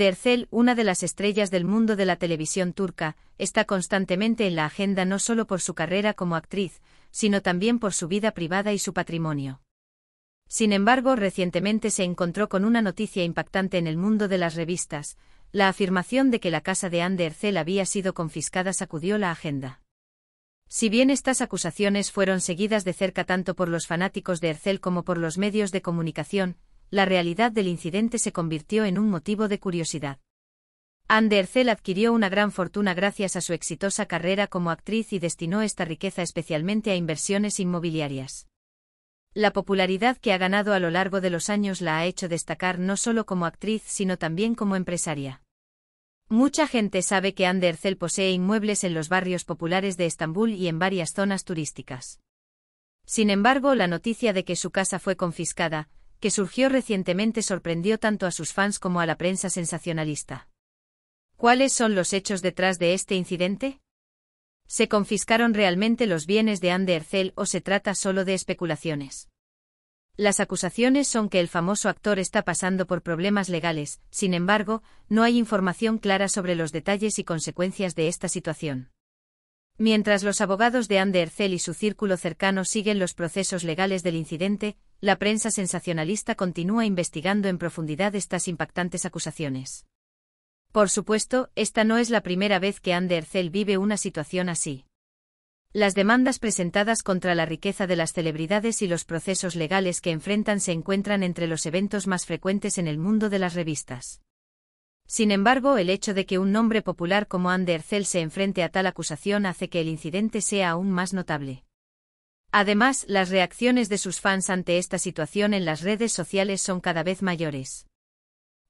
Ercel, una de las estrellas del mundo de la televisión turca, está constantemente en la agenda no solo por su carrera como actriz, sino también por su vida privada y su patrimonio. Sin embargo, recientemente se encontró con una noticia impactante en el mundo de las revistas, la afirmación de que la casa de Ercel había sido confiscada sacudió la agenda. Si bien estas acusaciones fueron seguidas de cerca tanto por los fanáticos de Ercel como por los medios de comunicación, la realidad del incidente se convirtió en un motivo de curiosidad. Erçel adquirió una gran fortuna gracias a su exitosa carrera como actriz y destinó esta riqueza especialmente a inversiones inmobiliarias. La popularidad que ha ganado a lo largo de los años la ha hecho destacar no solo como actriz sino también como empresaria. Mucha gente sabe que Andercel posee inmuebles en los barrios populares de Estambul y en varias zonas turísticas. Sin embargo, la noticia de que su casa fue confiscada, que surgió recientemente sorprendió tanto a sus fans como a la prensa sensacionalista. ¿Cuáles son los hechos detrás de este incidente? ¿Se confiscaron realmente los bienes de Anne o se trata solo de especulaciones? Las acusaciones son que el famoso actor está pasando por problemas legales, sin embargo, no hay información clara sobre los detalles y consecuencias de esta situación. Mientras los abogados de Anne y su círculo cercano siguen los procesos legales del incidente, la prensa sensacionalista continúa investigando en profundidad estas impactantes acusaciones. Por supuesto, esta no es la primera vez que Andercel vive una situación así. Las demandas presentadas contra la riqueza de las celebridades y los procesos legales que enfrentan se encuentran entre los eventos más frecuentes en el mundo de las revistas. Sin embargo, el hecho de que un nombre popular como Andercel se enfrente a tal acusación hace que el incidente sea aún más notable. Además, las reacciones de sus fans ante esta situación en las redes sociales son cada vez mayores.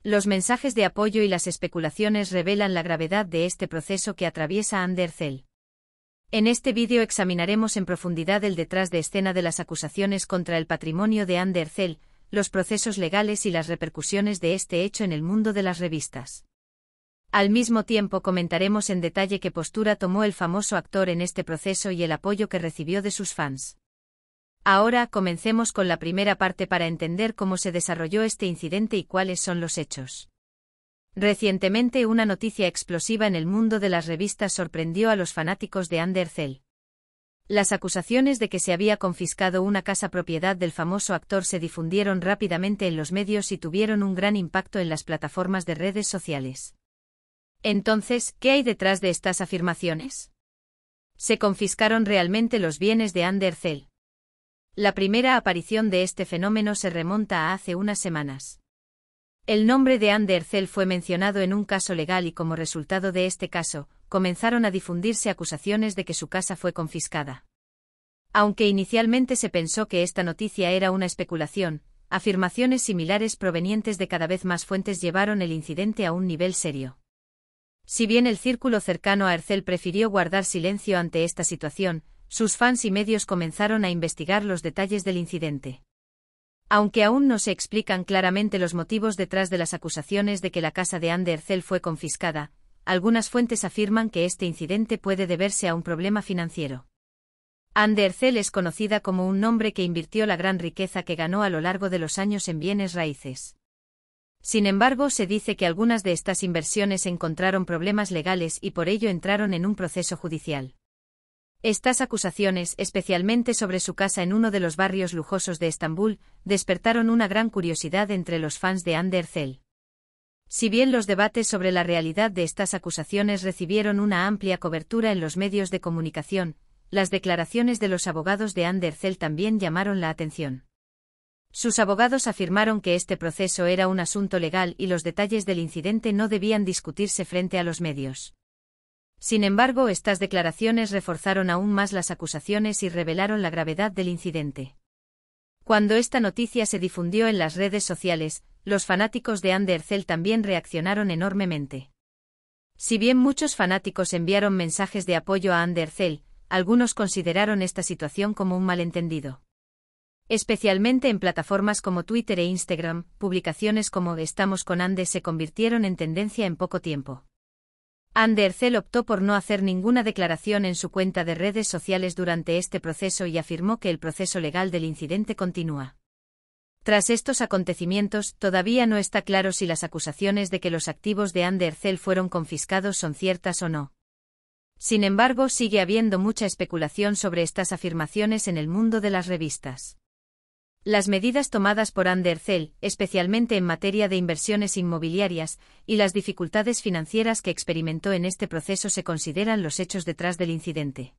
Los mensajes de apoyo y las especulaciones revelan la gravedad de este proceso que atraviesa Andercel. En este vídeo examinaremos en profundidad el detrás de escena de las acusaciones contra el patrimonio de Andercel, los procesos legales y las repercusiones de este hecho en el mundo de las revistas. Al mismo tiempo comentaremos en detalle qué postura tomó el famoso actor en este proceso y el apoyo que recibió de sus fans. Ahora comencemos con la primera parte para entender cómo se desarrolló este incidente y cuáles son los hechos. Recientemente una noticia explosiva en el mundo de las revistas sorprendió a los fanáticos de Anderzell. Las acusaciones de que se había confiscado una casa propiedad del famoso actor se difundieron rápidamente en los medios y tuvieron un gran impacto en las plataformas de redes sociales. Entonces, ¿qué hay detrás de estas afirmaciones? Se confiscaron realmente los bienes de Andercel. La primera aparición de este fenómeno se remonta a hace unas semanas. El nombre de Anderzel fue mencionado en un caso legal y como resultado de este caso, comenzaron a difundirse acusaciones de que su casa fue confiscada. Aunque inicialmente se pensó que esta noticia era una especulación, afirmaciones similares provenientes de cada vez más fuentes llevaron el incidente a un nivel serio. Si bien el círculo cercano a Ercel prefirió guardar silencio ante esta situación, sus fans y medios comenzaron a investigar los detalles del incidente. Aunque aún no se explican claramente los motivos detrás de las acusaciones de que la casa de Ander Ercel fue confiscada, algunas fuentes afirman que este incidente puede deberse a un problema financiero. Ander Ercel es conocida como un nombre que invirtió la gran riqueza que ganó a lo largo de los años en bienes raíces. Sin embargo, se dice que algunas de estas inversiones encontraron problemas legales y por ello entraron en un proceso judicial. Estas acusaciones, especialmente sobre su casa en uno de los barrios lujosos de Estambul, despertaron una gran curiosidad entre los fans de Andercel. Si bien los debates sobre la realidad de estas acusaciones recibieron una amplia cobertura en los medios de comunicación, las declaraciones de los abogados de Andercel también llamaron la atención. Sus abogados afirmaron que este proceso era un asunto legal y los detalles del incidente no debían discutirse frente a los medios. Sin embargo, estas declaraciones reforzaron aún más las acusaciones y revelaron la gravedad del incidente. Cuando esta noticia se difundió en las redes sociales, los fanáticos de Andercel también reaccionaron enormemente. Si bien muchos fanáticos enviaron mensajes de apoyo a Andercel, algunos consideraron esta situación como un malentendido especialmente en plataformas como Twitter e Instagram, publicaciones como Estamos con Andes" se convirtieron en tendencia en poco tiempo. Andercel optó por no hacer ninguna declaración en su cuenta de redes sociales durante este proceso y afirmó que el proceso legal del incidente continúa. Tras estos acontecimientos, todavía no está claro si las acusaciones de que los activos de Andercel fueron confiscados son ciertas o no. Sin embargo, sigue habiendo mucha especulación sobre estas afirmaciones en el mundo de las revistas. Las medidas tomadas por Andercel, especialmente en materia de inversiones inmobiliarias, y las dificultades financieras que experimentó en este proceso se consideran los hechos detrás del incidente.